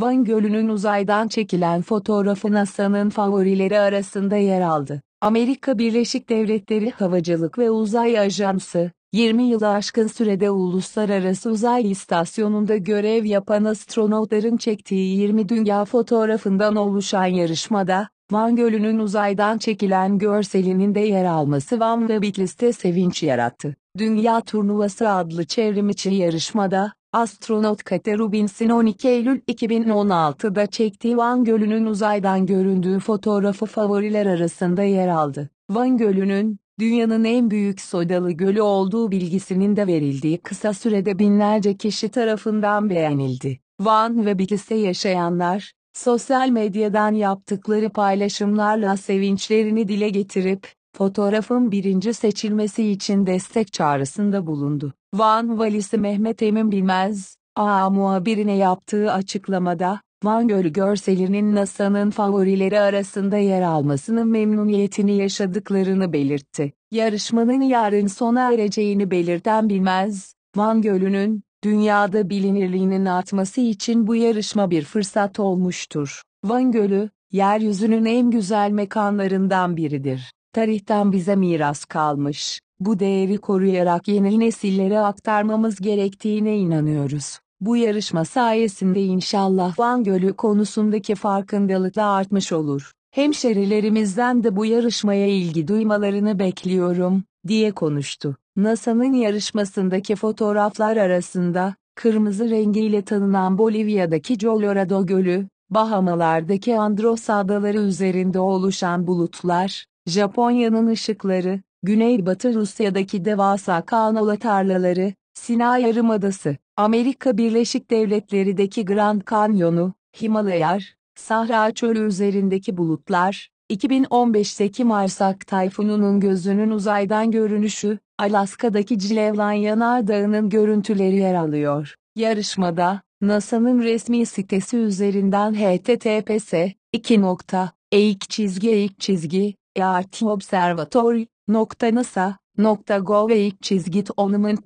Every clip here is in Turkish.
Van Gölü'nün uzaydan çekilen fotoğrafı NASA'nın favorileri arasında yer aldı. Amerika Birleşik Devletleri Havacılık ve Uzay Ajansı, 20 yılı aşkın sürede uluslararası uzay istasyonunda görev yapan astronotların çektiği 20 dünya fotoğrafından oluşan yarışmada, Van Gölü'nün uzaydan çekilen görselinin de yer alması Van ve Bitlis'te sevinç yarattı. Dünya Turnuvası adlı çevrimiçi yarışmada, Astronot Kate Rubins'in 12 Eylül 2016'da çektiği Van Gölü'nün uzaydan göründüğü fotoğrafı favoriler arasında yer aldı. Van Gölü'nün, dünyanın en büyük sodalı gölü olduğu bilgisinin de verildiği kısa sürede binlerce kişi tarafından beğenildi. Van ve Bitlis'te yaşayanlar, sosyal medyadan yaptıkları paylaşımlarla sevinçlerini dile getirip, fotoğrafın birinci seçilmesi için destek çağrısında bulundu. Van valisi Mehmet Emin Bilmez, AA muhabirine yaptığı açıklamada, Van Gölü görselinin NASA'nın favorileri arasında yer almasının memnuniyetini yaşadıklarını belirtti. Yarışmanın yarın sona ereceğini belirten Bilmez, Van Gölü'nün, dünyada bilinirliğinin artması için bu yarışma bir fırsat olmuştur. Van Gölü, yeryüzünün en güzel mekanlarından biridir. Tarihten bize miras kalmış, bu değeri koruyarak yeni nesillere aktarmamız gerektiğine inanıyoruz. Bu yarışma sayesinde inşallah Van Gölü konusundaki farkındalık da artmış olur. Hemşerilerimizden de bu yarışmaya ilgi duymalarını bekliyorum, diye konuştu. NASA'nın yarışmasındaki fotoğraflar arasında, kırmızı rengiyle tanınan Bolivya'daki Colorado Gölü, Bahamalardaki Andros Adaları üzerinde oluşan bulutlar, Japonya'nın ışıkları, Güneybatı Rusya'daki devasa kanola tarlaları, Sina Yarımadası, Amerika Birleşik Devletleri'deki Grand Canyon'u, Himalayalar, Sahra Çölü üzerindeki bulutlar, 2015'teki Marsak Tayfunu'nun gözünün uzaydan görünüşü, Alaska'daki Cilevlan Yanardağı'nın görüntüleri yer alıyor. Yarışmada, NASA'nın resmi sitesi üzerinden https://eik çizgi eik çizgi earthobservatory.nasa.gov çizgit onumun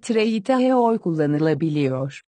oy kullanılabiliyor.